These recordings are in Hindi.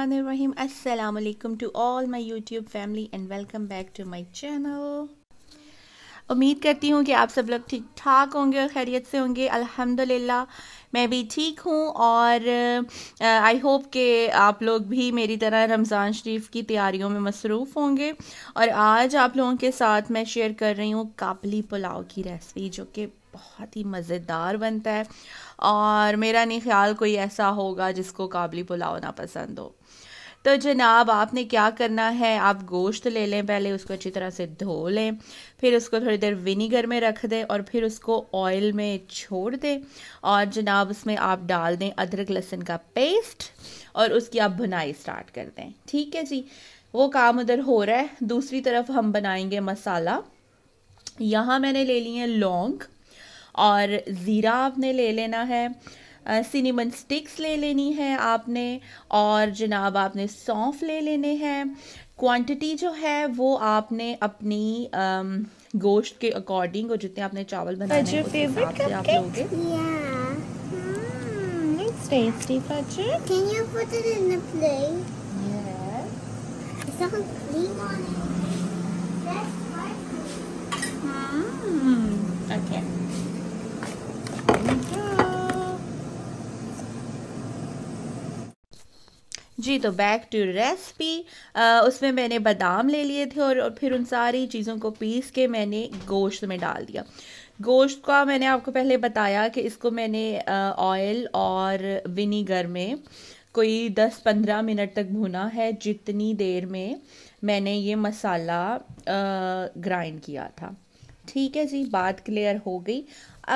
रहीम अस्सलाम वालेकुम to all my YouTube family and welcome back to my channel उम्मीद करती हूँ कि आप सब लोग ठीक ठाक होंगे और खैरियत से होंगे अल्हम्दुलिल्लाह मैं भी ठीक हूँ और आई होप कि आप लोग भी मेरी तरह रमज़ान शरीफ की तैयारियों में मसरूफ़ होंगे और आज आप लोगों के साथ मैं शेयर कर रही हूँ काबली पुलाव की रेसिपी जो कि बहुत ही मज़ेदार बनता है और मेरा नहीं ख्याल कोई ऐसा होगा जिसको काबली पुलाव ना पसंद हो तो जनाब आपने क्या करना है आप गोश्त ले लें पहले उसको अच्छी तरह से धो लें फिर उसको थोड़ी देर विनीगर में रख दें और फिर उसको ऑयल में छोड़ दें और जनाब उसमें आप डाल दें अदरक लहसुन का पेस्ट और उसकी आप बुनाई स्टार्ट कर दें ठीक है जी वो काम उधर हो रहा है दूसरी तरफ हम बनाएंगे मसाला यहाँ मैंने ले ली है लौंग और ज़ीरा आपने ले लेना है सिनेमन स्टिक्स ले लेनी है आपने और जनाब आपने सौंफ ले लेने हैं क्वांटिटी जो है वो आपने अपनी गोश्त के अकॉर्डिंग और जितने आपने चावल बनाए आप लोगे hmm, hmm. Mm. जी तो बैक टू रेसिपी उसमें मैंने बादाम ले लिए थे और, और फिर उन सारी चीज़ों को पीस के मैंने गोश्त में डाल दिया गोश्त का मैंने आपको पहले बताया कि इसको मैंने ऑयल और विनीगर में कोई दस पंद्रह मिनट तक भुना है जितनी देर में मैंने ये मसाला ग्राइंड किया था ठीक है जी बात क्लियर हो गई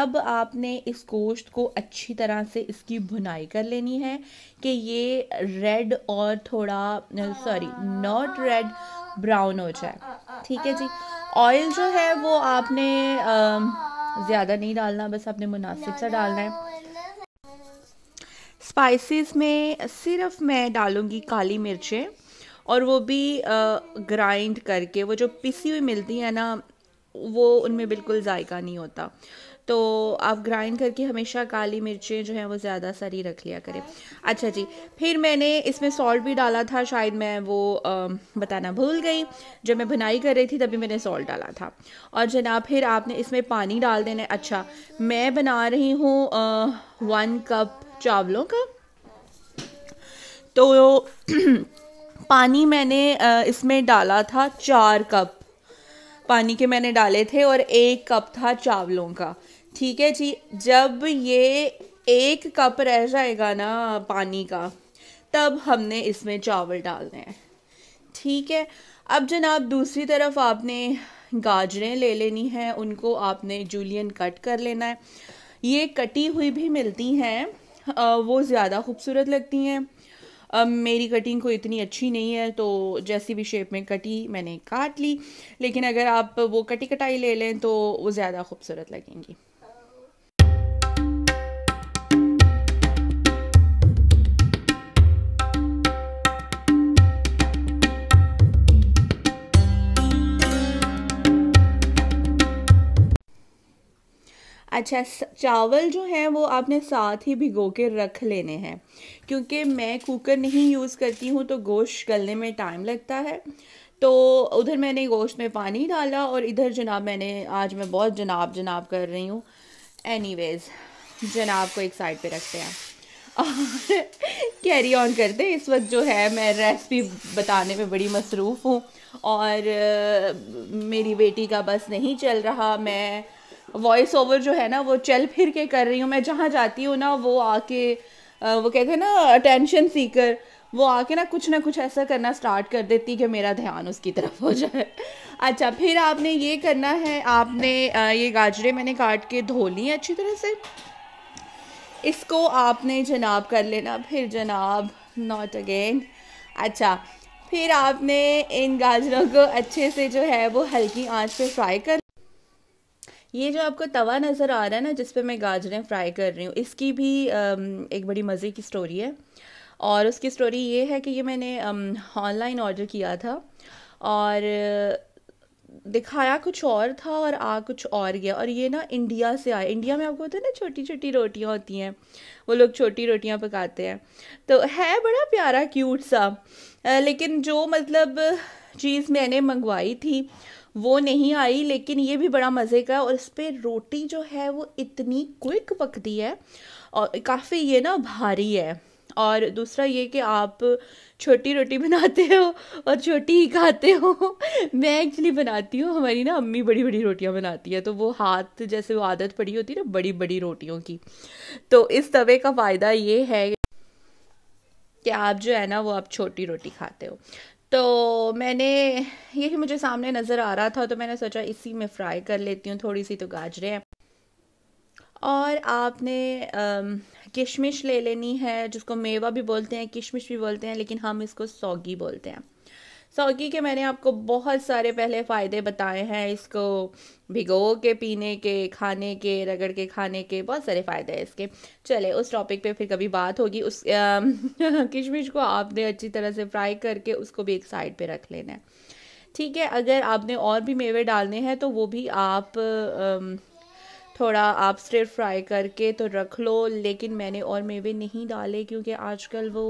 अब आपने इस गोश्त को अच्छी तरह से इसकी भुनाई कर लेनी है कि ये रेड और थोड़ा सॉरी नॉट रेड ब्राउन हो जाए ठीक है जी ऑयल जो है वो आपने ज़्यादा नहीं डालना बस आपने मुनासिब सा डालना है स्पाइसेस में सिर्फ मैं डालूँगी काली मिर्चें और वो भी ग्राइंड करके वो जो पिसी हुई मिलती है ना वो उनमें बिल्कुल जायका नहीं होता तो आप ग्राइंड करके हमेशा काली मिर्चें जो हैं वो ज़्यादा सारी रख लिया करें अच्छा जी फिर मैंने इसमें सॉल्ट भी डाला था शायद मैं वो आ, बताना भूल गई जब मैं भुनाई कर रही थी तभी मैंने सॉल्ट डाला था और जनाब फिर आपने इसमें पानी डाल देना अच्छा मैं बना रही हूँ वन कप चावलों का तो पानी मैंने इसमें डाला था चार कप पानी के मैंने डाले थे और एक कप था चावलों का ठीक है जी जब ये एक कप रह जाएगा ना पानी का तब हमने इसमें चावल डालने हैं ठीक है अब जनाब दूसरी तरफ आपने गाजरें ले लेनी हैं उनको आपने जूलियन कट कर लेना है ये कटी हुई भी मिलती हैं वो ज़्यादा खूबसूरत लगती हैं अब मेरी कटिंग कोई इतनी अच्छी नहीं है तो जैसी भी शेप में कटी मैंने काट ली लेकिन अगर आप वो कटी कटाई ले लें तो वो ज़्यादा खूबसूरत लगेंगी अच्छा चावल जो हैं वो आपने साथ ही भिगो के रख लेने हैं क्योंकि मैं कुकर नहीं यूज़ करती हूँ तो गोश्त गलने में टाइम लगता है तो उधर मैंने गोश्त में पानी डाला और इधर जनाब मैंने आज मैं बहुत जनाब जनाब कर रही हूँ एनीवेज जनाब को एक साइड पे रखते हैं कैरी ऑन करते इस वक्त जो है मैं रेसिपी बताने में बड़ी मसरूफ़ हूँ और मेरी बेटी का बस नहीं चल रहा मैं वॉइस ओवर जो है ना वो चल फिर के कर रही हूँ मैं जहाँ जाती हूँ ना वो आके वो कहते हैं ना अटेंशन सीकर वो आके ना कुछ ना कुछ ऐसा करना स्टार्ट कर देती कि मेरा ध्यान उसकी तरफ हो जाए अच्छा फिर आपने ये करना है आपने ये गाजरे मैंने काट के धो ली अच्छी तरह से इसको आपने जनाब कर लेना फिर जनाब नॉट अगेन अच्छा फिर आपने इन गाजरों को अच्छे से जो है वो हल्की आंच पे फ्राई कर ये जो आपको तवा नज़र आ रहा है ना जिस मैं गाजरें फ्राई कर रही हूँ इसकी भी एक बड़ी मज़े की स्टोरी है और उसकी स्टोरी ये है कि ये मैंने ऑनलाइन ऑर्डर किया था और दिखाया कुछ और था और आ कुछ और गया और ये ना इंडिया से आया इंडिया में आपको होता है ना छोटी छोटी रोटियाँ होती हैं वो लोग छोटी रोटियाँ पकाते हैं तो है बड़ा प्यारा क्यूट सा लेकिन जो मतलब चीज़ मैंने मंगवाई थी वो नहीं आई लेकिन ये भी बड़ा मज़े का और इस पर रोटी जो है वो इतनी क्विक पकती है और काफ़ी ये ना भारी है और दूसरा ये कि आप छोटी रोटी बनाते हो और छोटी ही खाते हो मैं एक्चुअली बनाती हूँ हमारी ना अम्मी बड़ी बड़ी रोटियाँ बनाती है तो वो हाथ जैसे वो आदत पड़ी होती है ना बड़ी बड़ी रोटियों की तो इस तवे का फ़ायदा ये है कि आप जो है ना वो आप छोटी रोटी खाते हो तो मैंने यही मुझे सामने नज़र आ रहा था तो मैंने सोचा इसी में फ्राई कर लेती हूँ थोड़ी सी तो गाजरें हैं और आपने किशमिश ले लेनी है जिसको मेवा भी बोलते हैं किशमिश भी बोलते हैं लेकिन हम इसको सौगी बोलते हैं सौगी के मैंने आपको बहुत सारे पहले फ़ायदे बताए हैं इसको भिगो के पीने के खाने के रगड़ के खाने के बहुत सारे फ़ायदे हैं इसके चले उस टॉपिक पे फिर कभी बात होगी उस किशमिश को आपने अच्छी तरह से फ्राई करके उसको भी एक साइड पे रख लेना है ठीक है अगर आपने और भी मेवे डालने हैं तो वो भी आप थोड़ा आप स्टेर फ्राई करके तो रख लो लेकिन मैंने और मेवे नहीं डाले क्योंकि आजकल वो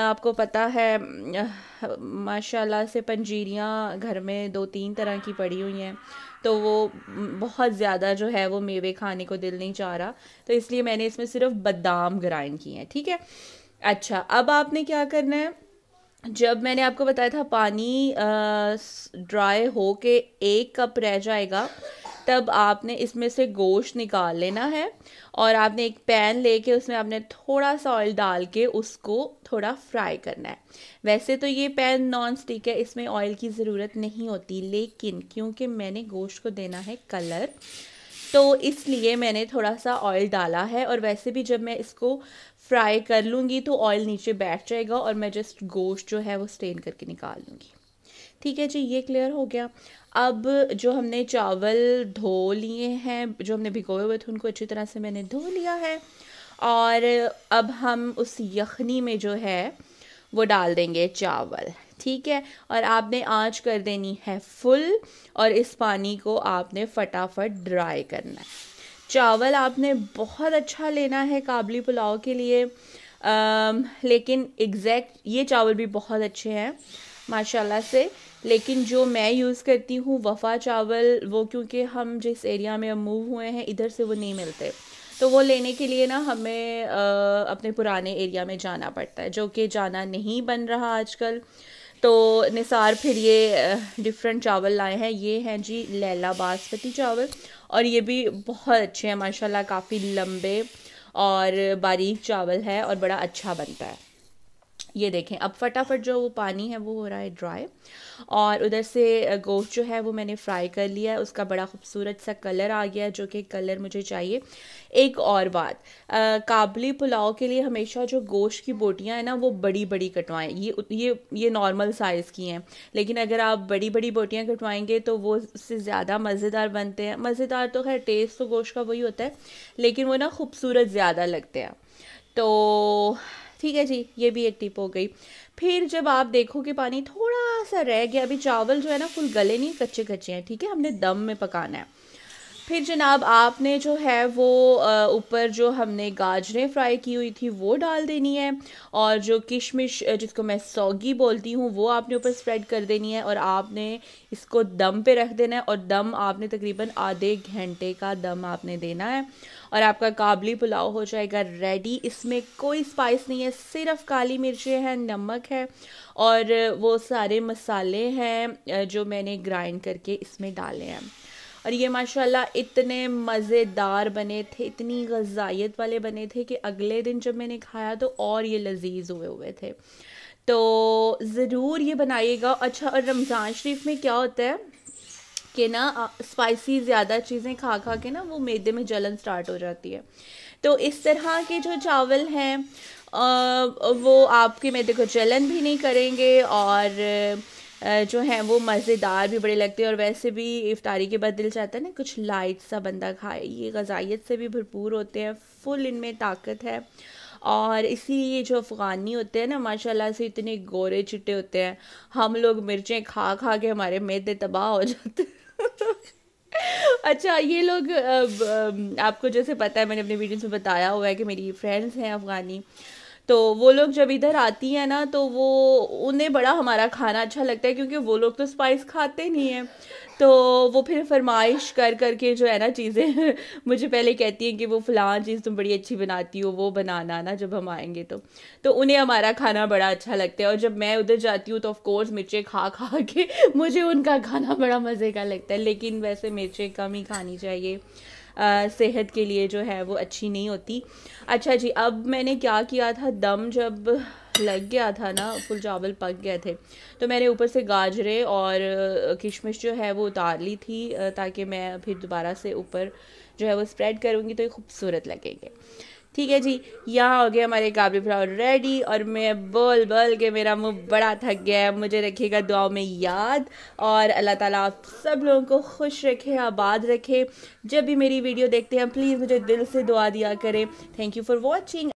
आपको पता है माशाल्लाह से पंजीरियाँ घर में दो तीन तरह की पड़ी हुई हैं तो वो बहुत ज़्यादा जो है वो मेवे खाने को दिल नहीं चाह रहा तो इसलिए मैंने इसमें सिर्फ बादाम ग्राइंड किए हैं ठीक है अच्छा अब आपने क्या करना है जब मैंने आपको बताया था पानी ड्राई हो के एक कप रह जाएगा तब आपने इसमें से गोश्त निकाल लेना है और आपने एक पैन लेके उसमें आपने थोड़ा सा ऑयल डाल के उसको थोड़ा फ्राई करना है वैसे तो ये पैन नॉन स्टिक है इसमें ऑयल की ज़रूरत नहीं होती लेकिन क्योंकि मैंने गोश्त को देना है कलर तो इसलिए मैंने थोड़ा सा ऑयल डाला है और वैसे भी जब मैं इसको फ्राई कर लूँगी तो ऑयल नीचे बैठ जाएगा और मैं जस्ट गोश्त जो है वो स्टेन करके निकाल लूँगी ठीक है जी ये क्लियर हो गया अब जो हमने चावल धो लिए हैं जो हमने भिगोए हुए थे उनको अच्छी तरह से मैंने धो लिया है और अब हम उस यखनी में जो है वो डाल देंगे चावल ठीक है और आपने आँच कर देनी है फुल और इस पानी को आपने फटाफट ड्राई करना है चावल आपने बहुत अच्छा लेना है काबली पुलाव के लिए आ, लेकिन एग्जैक्ट ये चावल भी बहुत अच्छे हैं माशाल्लाह से लेकिन जो मैं यूज़ करती हूँ वफ़ा चावल वो क्योंकि हम जिस एरिया में मूव हुए हैं इधर से वो नहीं मिलते तो वो लेने के लिए ना हमें आ, अपने पुराने एरिया में जाना पड़ता है जो कि जाना नहीं बन रहा आजकल तो निसार फिर ये डिफरेंट चावल लाए हैं ये हैं जी लैला बासमती चावल और ये भी बहुत अच्छे हैं माशाल्लाह काफ़ी लंबे और बारीक चावल है और बड़ा अच्छा बनता है ये देखें अब फटाफट जो वो पानी है वो हो रहा है ड्राई और उधर से गोश्त जो है वो मैंने फ्राई कर लिया है उसका बड़ा खूबसूरत सा कलर आ गया जो कि कलर मुझे चाहिए एक और बात काबली पुलाव के लिए हमेशा जो गोश्त की बोटियाँ हैं ना वो बड़ी बड़ी कटवाएं ये ये ये नॉर्मल साइज़ की हैं लेकिन अगर आप बड़ी बड़ी बोटियाँ कटवाएँगे तो वो उससे ज़्यादा मज़ेदार बनते हैं मज़ेदार तो खैर टेस्ट तो गोश्त का वही होता है लेकिन वो ना खूबसूरत ज़्यादा लगते हैं तो ठीक है जी ये भी एक टिप हो गई फिर जब आप देखो कि पानी थोड़ा सा रह गया अभी चावल जो है ना फुल गले नहीं कच्चे कच्चे हैं ठीक है हमने दम में पकाना है फिर जनाब आपने जो है वो ऊपर जो हमने गाजरें फ्राई की हुई थी वो डाल देनी है और जो किशमिश जिसको मैं सौगी बोलती हूँ वो आपने ऊपर स्प्रेड कर देनी है और आपने इसको दम पे रख देना है और दम आपने तकरीबन आधे घंटे का दम आपने देना है और आपका काबली पुलाव हो जाएगा रेडी इसमें कोई स्पाइस नहीं है सिर्फ काली मिर्चें हैं नमक है और वो सारे मसाले हैं जो मैंने ग्राइंड करके इसमें डाले हैं और ये माशाल्लाह इतने मज़ेदार बने थे इतनी गजाइत वाले बने थे कि अगले दिन जब मैंने खाया तो और ये लजीज़ हुए हुए थे तो ज़रूर ये बनाइएगा अच्छा और रमज़ान शरीफ में क्या होता है कि ना स्पाइसी ज़्यादा चीज़ें खा खा के ना वो मैदे में जलन स्टार्ट हो जाती है तो इस तरह के जो चावल हैं वो आपके मैदे को जलन भी नहीं करेंगे और जो हैं वो मज़ेदार भी बड़े लगते हैं और वैसे भी इफ्तारी के बाद दिल चाहता है ना कुछ लाइट सा बंदा खाए ये गजाइत से भी भरपूर होते हैं फुल इनमें ताकत है और इसी ये जो अफ़गानी होते हैं ना माशाल्लाह से इतने गोरे चिट्टे होते हैं हम लोग मिर्चें खा खा के हमारे मेदे तबाह हो जाते हैं अच्छा ये लोग आपको जैसे पता है मैंने अपने वीडियोस में बताया हुआ है कि मेरी फ्रेंड्स हैं अफ़गानी तो वो लोग जब इधर आती हैं ना तो वो उन्हें बड़ा हमारा खाना अच्छा लगता है क्योंकि वो लोग तो स्पाइस खाते नहीं हैं तो वो फिर फरमाइश कर कर के जो है ना चीज़ें मुझे पहले कहती हैं कि वो फ़लाँ चीज़ तुम बड़ी अच्छी बनाती हो वो बनाना ना जब हम आएंगे तो तो उन्हें हमारा खाना बड़ा अच्छा लगता है और जब मैं उधर जाती हूँ तो ऑफकोर्स मिर्चें खा खा के मुझे उनका खाना बड़ा मज़े का लगता है लेकिन वैसे मिर्चें कम ही खानी चाहिए सेहत के लिए जो है वो अच्छी नहीं होती अच्छा जी अब मैंने क्या किया था दम जब लग गया था ना फुल चावल पक गए थे तो मैंने ऊपर से गाजरे और किशमिश जो है वो उतार ली थी ताकि मैं फिर दोबारा से ऊपर जो है वो स्प्रेड करूँगी तो ये खूबसूरत लगेंगे ठीक है जी यहाँ हो गया हमारे काबिल फ्लावर रेडी और मैं बोल बोल के मेरा मुंह बड़ा थक गया है मुझे रखिएगा दुआओं में याद और अल्लाह ताला आप सब लोगों को खुश रखे आबाद रखे जब भी मेरी वीडियो देखते हैं प्लीज़ मुझे दिल से दुआ दिया करें थैंक यू फॉर वॉचिंग